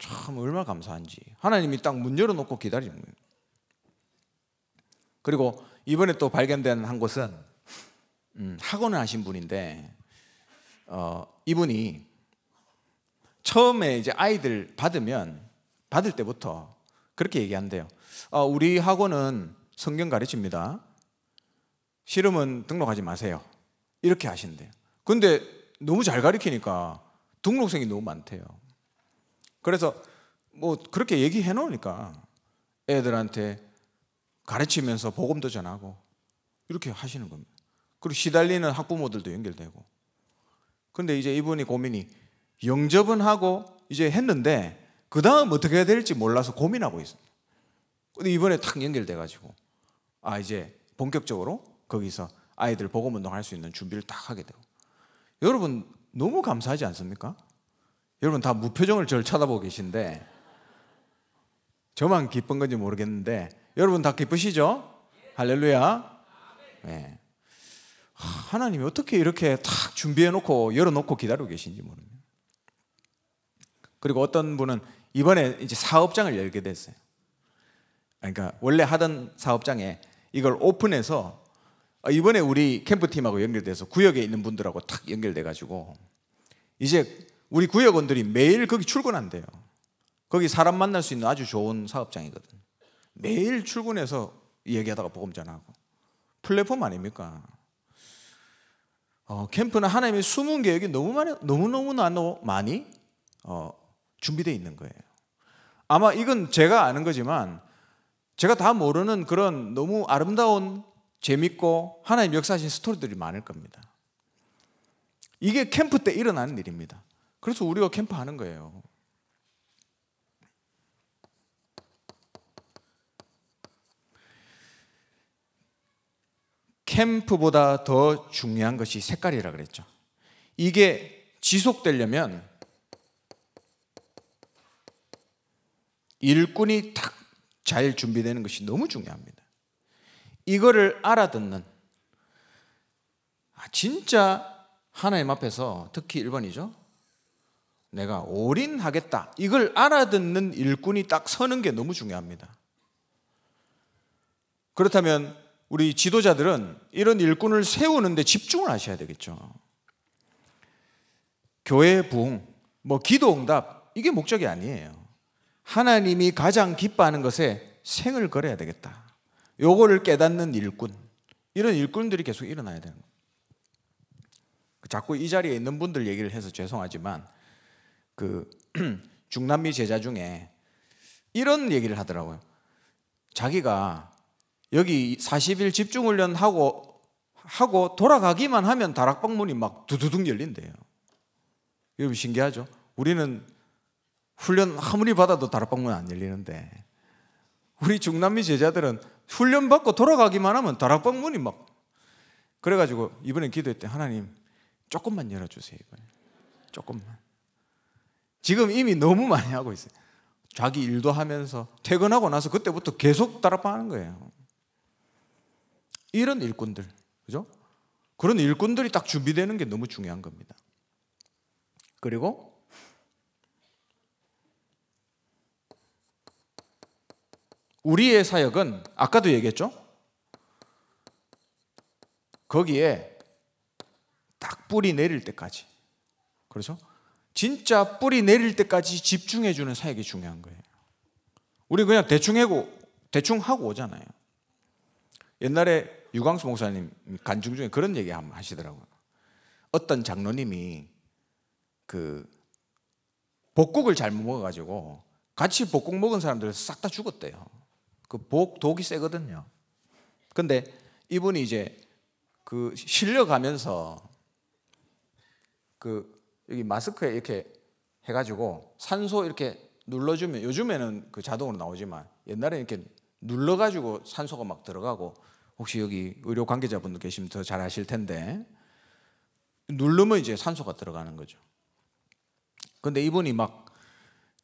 참 얼마나 감사한지 하나님이 딱 문 열어놓고 기다리는 거예요. 그리고 이번에 또 발견된 한 곳은 음, 학원을 하신 분인데 어, 이분이 처음에 이제 아이들 받으면 받을 때부터 그렇게 얘기한대요. 어, 우리 학원은 성경 가르칩니다. 싫으면 등록하지 마세요. 이렇게 하신대요. 근데 너무 잘 가르치니까 등록생이 너무 많대요. 그래서 뭐 그렇게 얘기해 놓으니까 애들한테 가르치면서 복음도 전하고 이렇게 하시는 겁니다. 그리고 시달리는 학부모들도 연결되고. 근데 이제 이분이 고민이 영접은 하고 이제 했는데 그 다음 어떻게 해야 될지 몰라서 고민하고 있습니다. 근데 이번에 탁 연결돼가지고 아 이제 본격적으로 거기서 아이들 복음 운동할 수 있는 준비를 딱 하게 되고 여러분 너무 감사하지 않습니까? 여러분 다 무표정을 저를 쳐다보고 계신데 저만 기쁜 건지 모르겠는데 여러분 다 기쁘시죠? 할렐루야. 네. 하나님이 어떻게 이렇게 탁 준비해 놓고 열어 놓고 기다리고 계신지 모릅니다. 그리고 어떤 분은 이번에 이제 사업장을 열게 됐어요. 그러니까 원래 하던 사업장에 이걸 오픈해서 아, 이번에 우리 캠프팀하고 연결돼서 구역에 있는 분들하고 탁 연결돼 가지고 이제 우리 구역원들이 매일 거기 출근한대요. 거기 사람 만날 수 있는 아주 좋은 사업장이거든. 매일 출근해서 얘기하다가 복음 전하고 플랫폼 아닙니까? 어, 캠프는 하나님의 숨은 계획이 너무 많이, 너무너무 나도 많이 어, 준비되어 있는 거예요. 아마 이건 제가 아는 거지만 제가 다 모르는 그런 너무 아름다운 재밌고 하나님 역사하신 스토리들이 많을 겁니다. 이게 캠프 때 일어나는 일입니다. 그래서 우리가 캠프하는 거예요. 캠프보다 더 중요한 것이 색깔이라 그랬죠. 이게 지속되려면 일꾼이 딱잘 준비되는 것이 너무 중요합니다. 이거를 알아듣는 아, 진짜 하나님 앞에서 특히 1번이죠. 내가 올인하겠다. 이걸 알아듣는 일꾼이 딱 서는 게 너무 중요합니다. 그렇다면 우리 지도자들은 이런 일꾼을 세우는데 집중을 하셔야 되겠죠. 교회 부흥, 뭐 기도 응답, 이게 목적이 아니에요. 하나님이 가장 기뻐하는 것에 생을 걸어야 되겠다. 요거를 깨닫는 일꾼. 이런 일꾼들이 계속 일어나야 되는 거예요. 자꾸 이 자리에 있는 분들 얘기를 해서 죄송하지만 그 중남미 제자 중에 이런 얘기를 하더라고요. 자기가 여기 40일 집중훈련 하고 하고 돌아가기만 하면 다락방 문이 막두두둥 열린대요. 여러분 신기하죠? 우리는 훈련 아무리 받아도 다락방 문 안 열리는데 우리 중남미 제자들은 훈련 받고 돌아가기만 하면 다락방 문이 막 그래가지고 이번에 기도했대 하나님 조금만 열어주세요 이번에 조금만 지금 이미 너무 많이 하고 있어요. 자기 일도 하면서 퇴근하고 나서 그때부터 계속 따라빠는 거예요. 이런 일꾼들, 그죠? 그런 일꾼들이 딱 준비되는 게 너무 중요한 겁니다. 그리고 우리의 사역은 아까도 얘기했죠? 거기에 딱 뿌리 내릴 때까지. 그렇죠? 진짜 뿌리 내릴 때까지 집중해 주는 사역이 중요한 거예요. 우리 그냥 대충 하고 대충 하고 오잖아요. 옛날에 유광수 목사님 간증 중에 그런 얘기 하시더라고요. 어떤 장로님이 그 복국을 잘못 먹어가지고 같이 복국 먹은 사람들 싹 다 죽었대요. 그 복 독이 세거든요. 근데 이분이 이제 그 실려가면서 그 여기 마스크에 이렇게 해가지고 산소 이렇게 눌러주면 요즘에는 그 자동으로 나오지만 옛날에 이렇게 눌러가지고 산소가 막 들어가고 혹시 여기 의료 관계자분들 계시면 더 잘 아실 텐데 누르면 이제 산소가 들어가는 거죠. 근데 이분이 막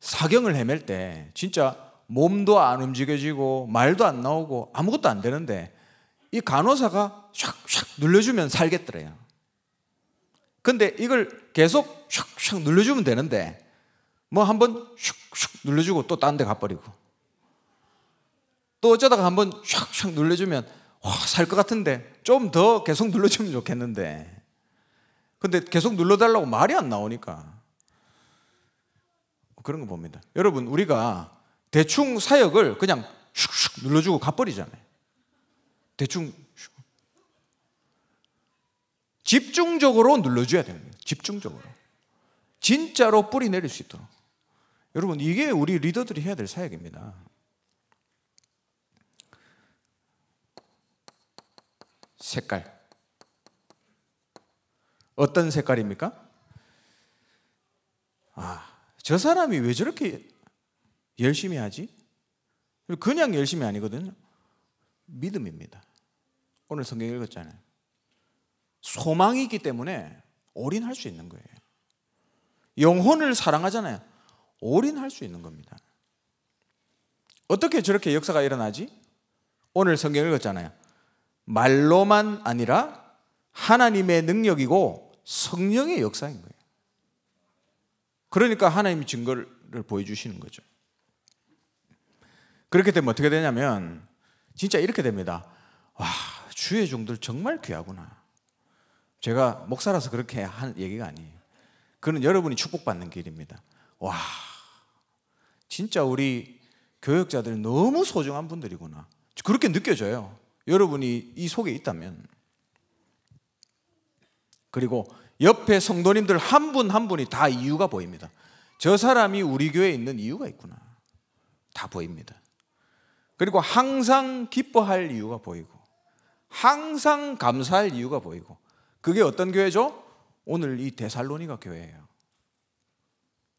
사경을 헤맬 때 진짜 몸도 안 움직여지고 말도 안 나오고 아무것도 안 되는데 이 간호사가 샥샥 눌러주면 살겠더래요. 근데 이걸 계속 슉슉 눌러주면 되는데 뭐 한번 슉슉 눌러주고 또딴데 가버리고 또 어쩌다가 한번 슉슉 눌러주면 살 것 같은데 좀 더 계속 눌러주면 좋겠는데 근데 계속 눌러달라고 말이 안 나오니까 뭐 그런 거 봅니다. 여러분 우리가 대충 사역을 그냥 슉슉 눌러주고 가버리잖아요. 대충 집중적으로 눌러줘야 됩니다. 집중적으로. 진짜로 뿌리 내릴 수 있도록. 여러분, 이게 우리 리더들이 해야 될 사역입니다. 색깔. 어떤 색깔입니까? 아, 저 사람이 왜 저렇게 열심히 하지? 그냥 열심히 아니거든요. 믿음입니다. 오늘 성경 읽었잖아요. 소망이기 때문에 올인할 수 있는 거예요. 영혼을 사랑하잖아요. 올인할 수 있는 겁니다. 어떻게 저렇게 역사가 일어나지? 오늘 성경 읽었잖아요. 말로만 아니라 하나님의 능력이고 성령의 역사인 거예요. 그러니까 하나님이 증거를 보여주시는 거죠. 그렇게 되면 어떻게 되냐면 진짜 이렇게 됩니다. 와, 주의 종들 정말 귀하구나. 제가 목사라서 그렇게 한 얘기가 아니에요. 그는 여러분이 축복받는 길입니다. 와, 진짜 우리 교역자들 너무 소중한 분들이구나. 그렇게 느껴져요. 여러분이 이 속에 있다면. 그리고 옆에 성도님들 한 분한 한 분이 다 이유가 보입니다. 저 사람이 우리 교회에 있는 이유가 있구나. 다 보입니다. 그리고 항상 기뻐할 이유가 보이고, 항상 감사할 이유가 보이고, 그게 어떤 교회죠? 오늘 이 데살로니가 교회예요.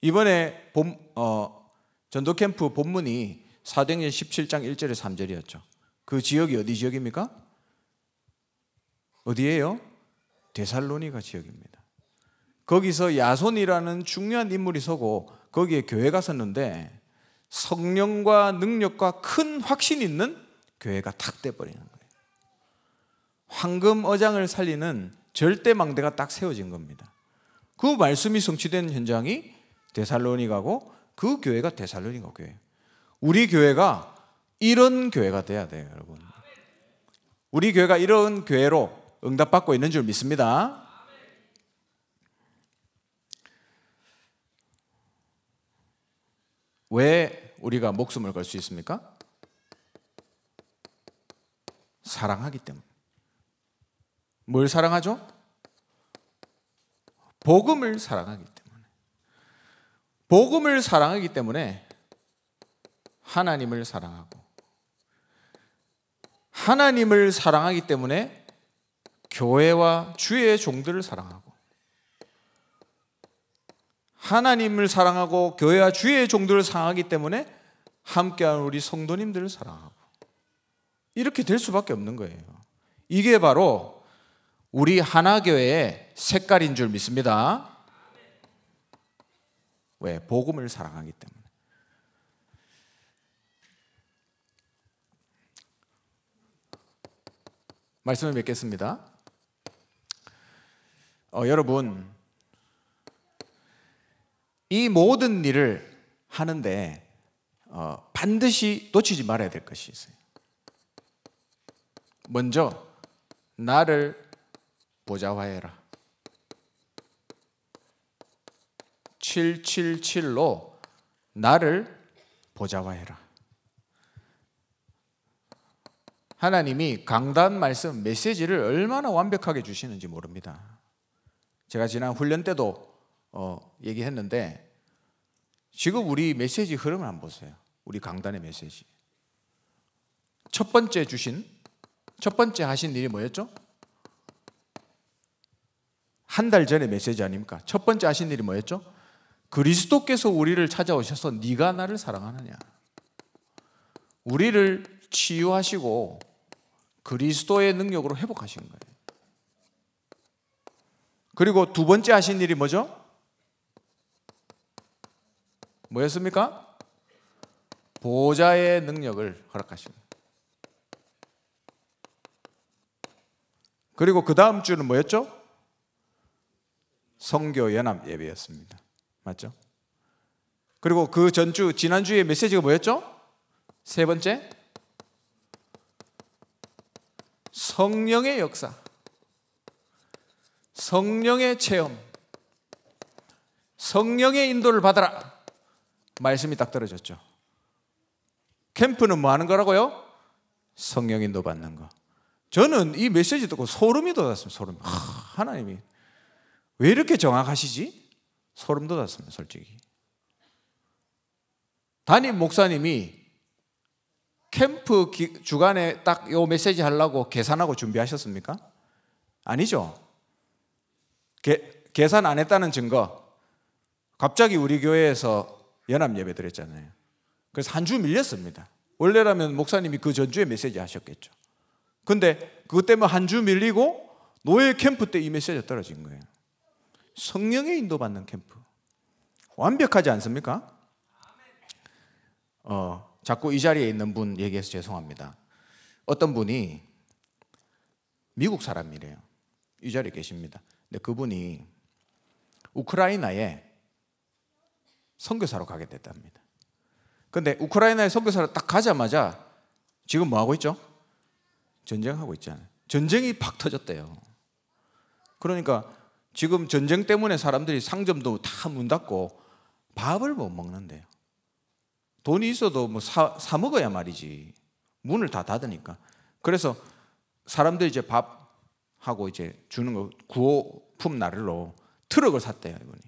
이번에 본, 어, 전도 캠프 본문이 사도행전 17장 1절에 3절이었죠. 그 지역이 어디 지역입니까? 어디예요? 데살로니가 지역입니다. 거기서 야손이라는 중요한 인물이 서고 거기에 교회가 섰는데 성령과 능력과 큰 확신 있는 교회가 탁 돼버리는 거예요. 황금 어장을 살리는 절대망대가 딱 세워진 겁니다. 그 말씀이 성취된 현장이 데살로니가고 그 교회가 데살로니가 교회 우리 교회가 이런 교회가 돼야 돼요, 여러분. 우리 교회가 이런 교회로 응답받고 있는 줄 믿습니다. 왜 우리가 목숨을 걸 수 있습니까? 사랑하기 때문에. 뭘 사랑하죠? 복음을 사랑하기 때문에. 복음을 사랑하기 때문에 하나님을 사랑하고 하나님을 사랑하기 때문에 교회와 주의 종들을 사랑하고 하나님을 사랑하고 교회와 주의 종들을 사랑하기 때문에 함께하 우리 성도님들을 사랑하고 이렇게 될 수밖에 없는 거예요. 이게 바로 우리 하나교회의 색깔인 줄 믿습니다. 왜? 복음을 사랑하기 때문에. 말씀을 맺겠습니다. 어, 여러분, 이 모든 일을 하는데 어, 반드시 놓치지 말아야 될 것이 있어요. 먼저 나를 보좌화해라. 777로 나를 보좌화해라. 하나님이 강단 말씀 메시지를 얼마나 완벽하게 주시는지 모릅니다. 제가 지난 훈련 때도 어, 얘기했는데 지금 우리 메시지 흐름을 안 보세요. 우리 강단의 메시지. 첫 번째 주신 첫 번째 하신 일이 뭐였죠? 한달 전에 메시지 아닙니까? 첫 번째 하신 일이 뭐였죠? 그리스도께서 우리를 찾아오셔서 네가 나를 사랑하느냐. 우리를 치유하시고 그리스도의 능력으로 회복하신 거예요. 그리고 두 번째 하신 일이 뭐죠? 뭐였습니까? 보좌의 능력을 허락하신 거예요. 그리고 그 다음 주는 뭐였죠? 성교 연합 예배였습니다. 맞죠? 그리고 그 전주 지난주에 메시지가 뭐였죠? 세 번째 성령의 역사. 성령의 체험. 성령의 인도를 받아라. 말씀이 딱 떨어졌죠. 캠프는 뭐 하는 거라고요? 성령 인도 받는 거. 저는 이 메시지 듣고 소름이 돋았습니다. 소름. 아, 하나님이 왜 이렇게 정확하시지? 소름 돋았습니다, 솔직히. 담임 목사님이 캠프 주간에 딱 요 메시지 하려고 계산하고 준비하셨습니까? 아니죠. 게, 계산 안 했다는 증거. 갑자기 우리 교회에서 연합 예배 드렸잖아요. 그래서 한 주 밀렸습니다. 원래라면 목사님이 그 전주에 메시지 하셨겠죠. 근데 그것 때문에 한 주 밀리고 노예 캠프 때 이 메시지가 떨어진 거예요. 성령의 인도받는 캠프. 완벽하지 않습니까? 어, 자꾸 이 자리에 있는 분 얘기해서 죄송합니다. 어떤 분이 미국 사람이래요. 이 자리에 계십니다. 근데 그분이 우크라이나에 선교사로 가게 됐답니다. 근데 우크라이나에 선교사로 딱 가자마자 지금 뭐 하고 있죠? 전쟁하고 있잖아요. 전쟁이 팍 터졌대요. 그러니까 지금 전쟁 때문에 사람들이 상점도 다 문 닫고 밥을 못 먹는데요. 돈이 있어도 뭐 사, 사 먹어야 말이지. 문을 다 닫으니까. 그래서 사람들이 이제 밥하고 이제 주는 거 구호품 나를로 트럭을 샀대요, 이분이.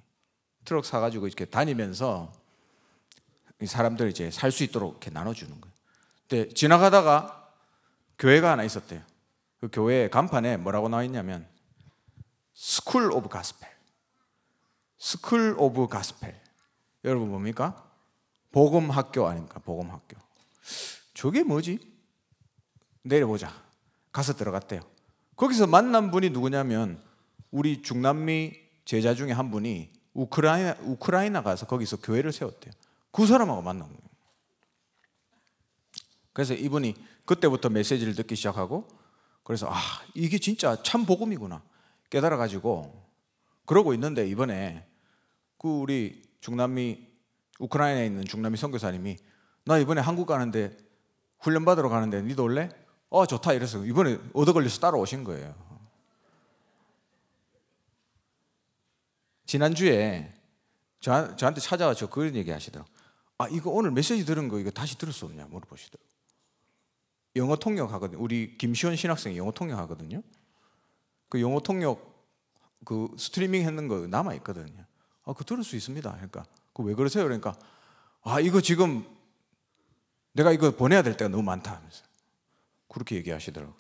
트럭 사가지고 이렇게 다니면서 사람들 이제 살 수 있도록 이렇게 나눠주는 거예요. 근데 지나가다가 교회가 하나 있었대요. 그 교회 간판에 뭐라고 나와 있냐면 스쿨 오브 가스펠. 스쿨 오브 가스펠. 여러분 뭡니까? 복음 학교 아닙니까? 복음 학교. 저게 뭐지? 내려보자. 가서 들어갔대요. 거기서 만난 분이 누구냐면 우리 중남미 제자 중에 한 분이 우크라이나, 우크라이나 가서 거기서 교회를 세웠대요. 그 사람하고 만난 거예요. 그래서 이분이 그때부터 메시지를 듣기 시작하고 그래서 아 이게 진짜 참 복음이구나. 깨달아 가지고 그러고 있는데 이번에 그 우리 중남미 우크라이나에 있는 중남미 선교사님이 나 이번에 한국 가는데 훈련 받으러 가는데 니도 올래? 어 좋다 이래서 이번에 얻어 걸려서 따라오신 거예요. 지난주에 저, 한테 찾아와서 그런 얘기 하시더라고. 아, 이거 오늘 메시지 들은 거 이거 다시 들을 수 없냐 물어보시더라고. 영어 통역 하거든요. 우리 김시원 신학생이 영어 통역 하거든요. 그 영어 통역 그 스트리밍 했는 거 남아 있거든요. 아, 그 들을 수 있습니다. 그러니까 그 왜 그러세요? 그러니까 아, 이거 지금 내가 이거 보내야 될 때가 너무 많다 하면서 그렇게 얘기하시더라고요.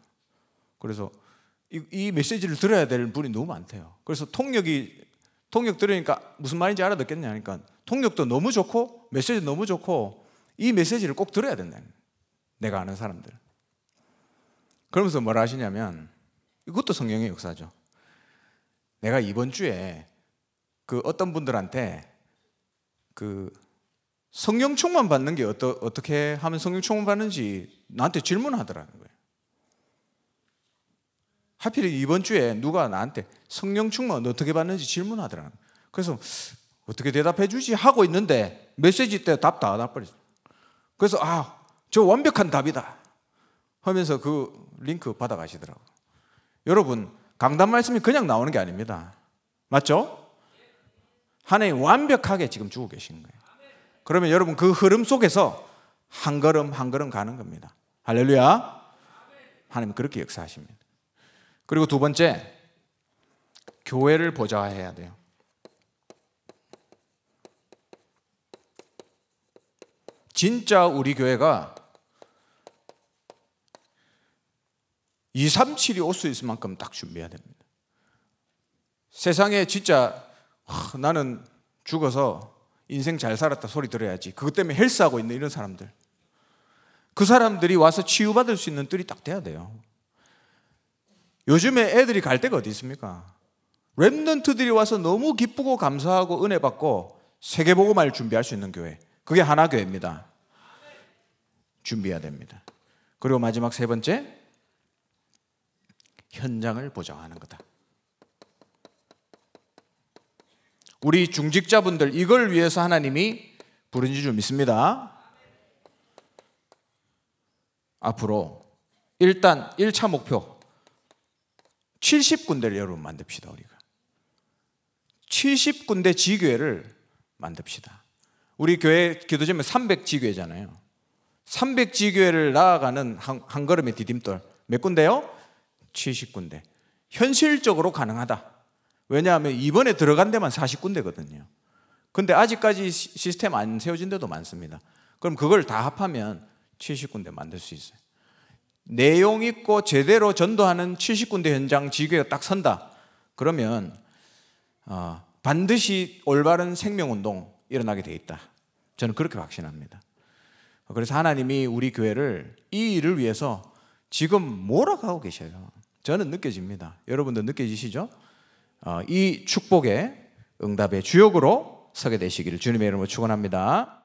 그래서 이, 이 메시지를 들어야 될 분이 너무 많대요. 그래서 통역이 통역 들으니까 무슨 말인지 알아듣겠냐 하니까 그러니까 통역도 너무 좋고 메시지 너무 좋고 이 메시지를 꼭 들어야 된다. 내가 아는 사람들. 그러면서 뭐라 하시냐면 이것도 성령의 역사죠. 내가 이번 주에 그 어떤 분들한테 그 성령 충만 받는 게 어떠, 어떻게 하면 성령 충만 받는지 나한테 질문하더라는 거예요. 하필 이번 주에 누가 나한테 성령 충만 어떻게 받는지 질문하더라는 거예요. 그래서 어떻게 대답해 주지 하고 있는데 메시지 때 답다안 와버렸어. 그래서 아, 저 완벽한 답이다 하면서 그 링크 받아가시더라고요. 여러분, 강단 말씀이 그냥 나오는 게 아닙니다. 맞죠? 하나님 완벽하게 지금 주고 계신 거예요. 그러면 여러분 그 흐름 속에서 한 걸음 한 걸음 가는 겁니다. 할렐루야. 하나님 그렇게 역사하십니다. 그리고 두 번째, 교회를 보자 해야 돼요. 진짜 우리 교회가 2, 3, 7이 올 수 있을 만큼 딱 준비해야 됩니다. 세상에 진짜 하, 나는 죽어서 인생 잘 살았다 소리 들어야지. 그것 때문에 헬스하고 있는 이런 사람들. 그 사람들이 와서 치유받을 수 있는 뜰이 딱 돼야 돼요. 요즘에 애들이 갈 데가 어디 있습니까? 랩런트들이 와서 너무 기쁘고 감사하고 은혜 받고 세계보고말 준비할 수 있는 교회. 그게 하나교회입니다. 준비해야 됩니다. 그리고 마지막 세 번째, 현장을 보장하는 거다. 우리 중직자분들 이걸 위해서 하나님이 부른지 좀 있습니다. 앞으로 일단 1차 목표 70군데를 여러분 만듭시다 우리가 70군데 지교회를 만듭시다 우리 교회 기도점에 300지교회잖아요 300지교회를 나아가는 한, 한 걸음의 디딤돌 몇 군데요? 70군데. 현실적으로 가능하다. 왜냐하면 이번에 들어간 데만 40군데거든요. 근데 아직까지 시스템 안 세워진 데도 많습니다. 그럼 그걸 다 합하면 70군데 만들 수 있어요. 내용 있고 제대로 전도하는 70군데 현장 지교가 딱 선다. 그러면 어, 반드시 올바른 생명운동 일어나게 돼 있다. 저는 그렇게 확신합니다. 그래서 하나님이 우리 교회를 이 일을 위해서 지금 뭐라고 하고 계셔요. 저는 느껴집니다. 여러분도 느껴지시죠? 어, 이 축복의 응답의 주역으로 서게 되시기를 주님의 이름으로 축원합니다.